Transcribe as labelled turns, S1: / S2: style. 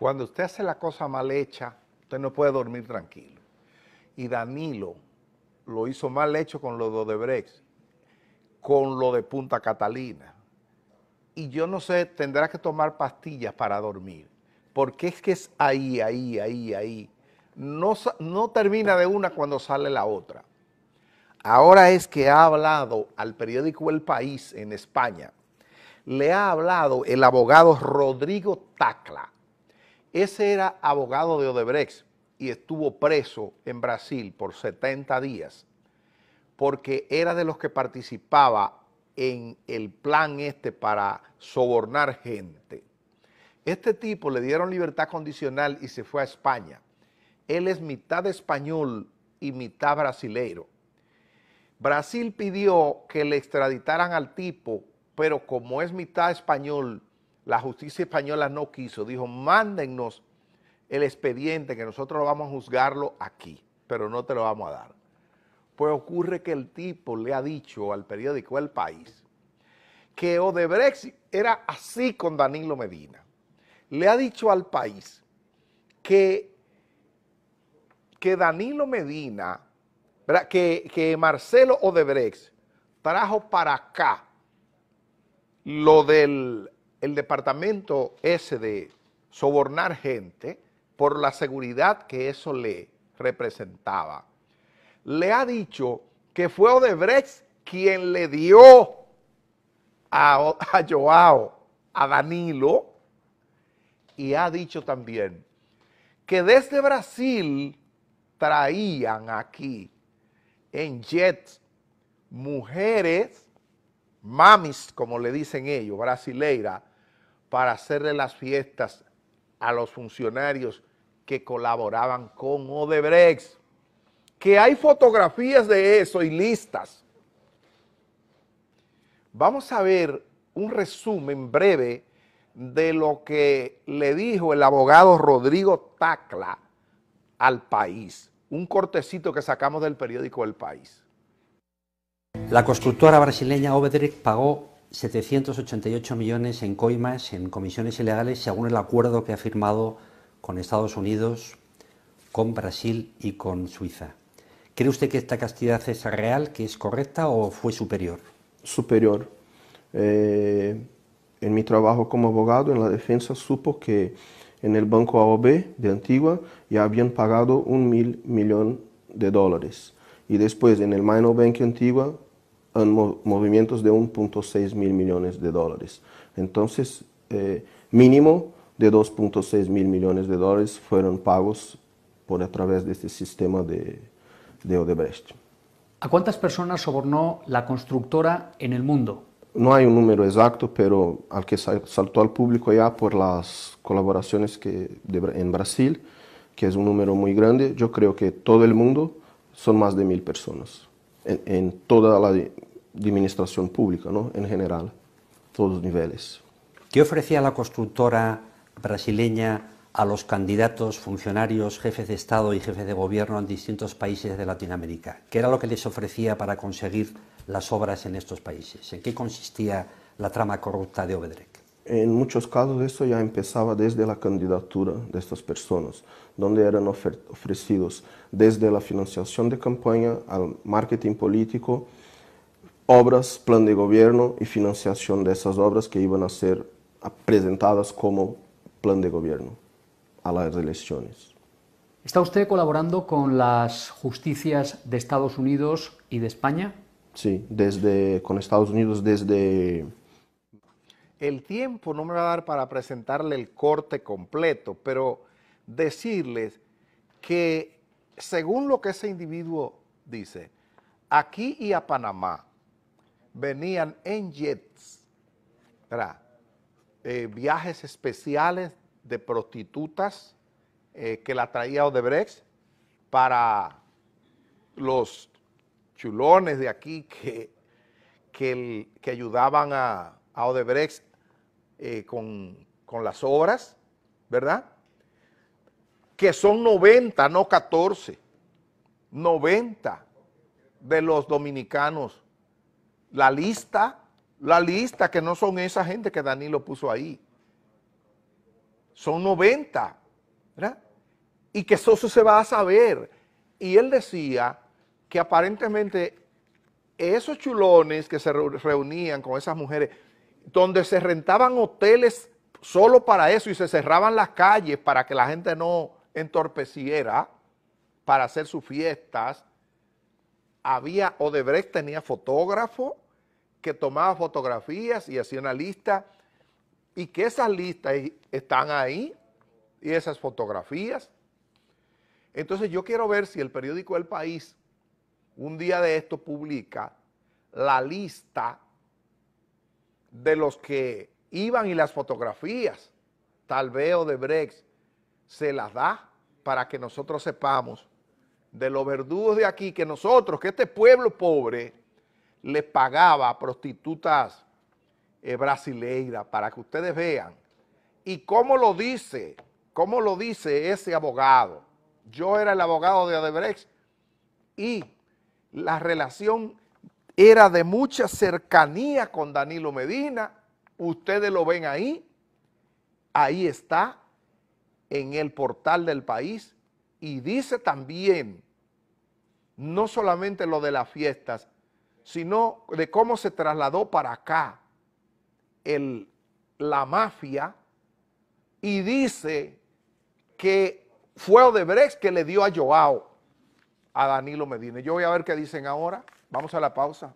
S1: Cuando usted hace la cosa mal hecha, usted no puede dormir tranquilo. Y Danilo lo hizo mal hecho con lo de Odebrecht, con lo de Punta Catalina. Y yo no sé, tendrá que tomar pastillas para dormir. Porque es que es ahí, ahí, ahí, ahí. No, no termina de una cuando sale la otra. Ahora es que ha hablado al periódico El País en España. Le ha hablado el abogado Rodrigo Tacla ese era abogado de Odebrecht y estuvo preso en Brasil por 70 días porque era de los que participaba en el plan este para sobornar gente. Este tipo le dieron libertad condicional y se fue a España. Él es mitad español y mitad brasileiro. Brasil pidió que le extraditaran al tipo, pero como es mitad español la justicia española no quiso, dijo, mándennos el expediente que nosotros vamos a juzgarlo aquí, pero no te lo vamos a dar. Pues ocurre que el tipo le ha dicho al periódico El País que Odebrecht era así con Danilo Medina. Le ha dicho al país que, que Danilo Medina, que, que Marcelo Odebrecht trajo para acá lo del el departamento ese de sobornar gente por la seguridad que eso le representaba, le ha dicho que fue Odebrecht quien le dio a, a Joao, a Danilo, y ha dicho también que desde Brasil traían aquí en JET, mujeres, mamis, como le dicen ellos, brasileiras, para hacerle las fiestas a los funcionarios que colaboraban con Odebrecht. Que hay fotografías de eso y listas. Vamos a ver un resumen breve de lo que le dijo el abogado Rodrigo Tacla al país. Un cortecito que sacamos del periódico El País. La constructora brasileña Odebrecht pagó 788 millones en coimas, en comisiones ilegales, según el acuerdo que ha firmado con Estados Unidos, con Brasil y con Suiza. ¿Cree usted que esta castidad es real, que
S2: es correcta o fue superior? Superior. Eh, en mi trabajo como abogado en la defensa supo que en el banco AOB de Antigua ya habían pagado un mil millón de dólares y después en el Minor Bank Antigua en movimientos de 1.6 mil millones de dólares. Entonces, eh, mínimo de 2.6 mil millones de dólares fueron pagos por a través de este sistema de, de Odebrecht.
S1: ¿A cuántas personas sobornó la constructora en el mundo?
S2: No hay un número exacto, pero al que saltó al público ya por las colaboraciones que en Brasil, que es un número muy grande, yo creo que todo el mundo son más de mil personas en, toda la administración pública, en general, todos los niveles. ¿Qué ofrecía la constructora brasileña a los candidatos, funcionarios,
S1: jefes de Estado y jefes de Gobierno en distintos países de Latinoamérica? ¿Qué era lo que les ofrecía para conseguir las obras en estos países? ¿En qué consistía la trama corrupta de Obedrek?
S2: En muchos casos eso ya empezaba desde la candidatura de estas personas, donde eran ofrecidos desde la financiación de campaña al marketing político, obras, plan de gobierno y financiación de esas obras que iban a ser presentadas como plan de gobierno a las elecciones.
S1: ¿Está usted colaborando con las justicias de Estados Unidos y de España?
S2: Sí, desde, con Estados Unidos desde
S1: el tiempo no me va a dar para presentarle el corte completo, pero decirles que según lo que ese individuo dice, aquí y a Panamá venían en jets, eh, viajes especiales de prostitutas eh, que la traía Odebrecht para los chulones de aquí que, ayudaban a, a Odebrecht eh, con, con las obras, ¿verdad? Que son 90, no 14. 90 de los dominicanos. La lista, la lista que no son esa gente que Danilo puso ahí. Son 90, ¿verdad? Y que eso se va a saber. Y él decía que aparentemente esos chulones que se reunían con esas mujeres donde se rentaban hoteles solo para eso y se cerraban las calles para que la gente no entorpeciera para hacer sus fiestas. Había, Odebrecht tenía fotógrafo que tomaba fotografías y hacía una lista y que esas listas están ahí y esas fotografías. Entonces yo quiero ver si el periódico El País un día de esto publica la lista de los que iban y las fotografías, tal vez Odebrecht se las da para que nosotros sepamos de los verdugos de aquí, que nosotros, que este pueblo pobre, le pagaba a prostitutas eh, brasileiras, para que ustedes vean. Y cómo lo dice, cómo lo dice ese abogado. Yo era el abogado de Odebrecht y la relación era de mucha cercanía con Danilo Medina, ustedes lo ven ahí, ahí está en el portal del país y dice también, no solamente lo de las fiestas, sino de cómo se trasladó para acá la mafia y dice que fue Odebrecht que le dio a Joao, a Danilo Medina. Yo voy a ver qué dicen ahora. Vamos a la pausa.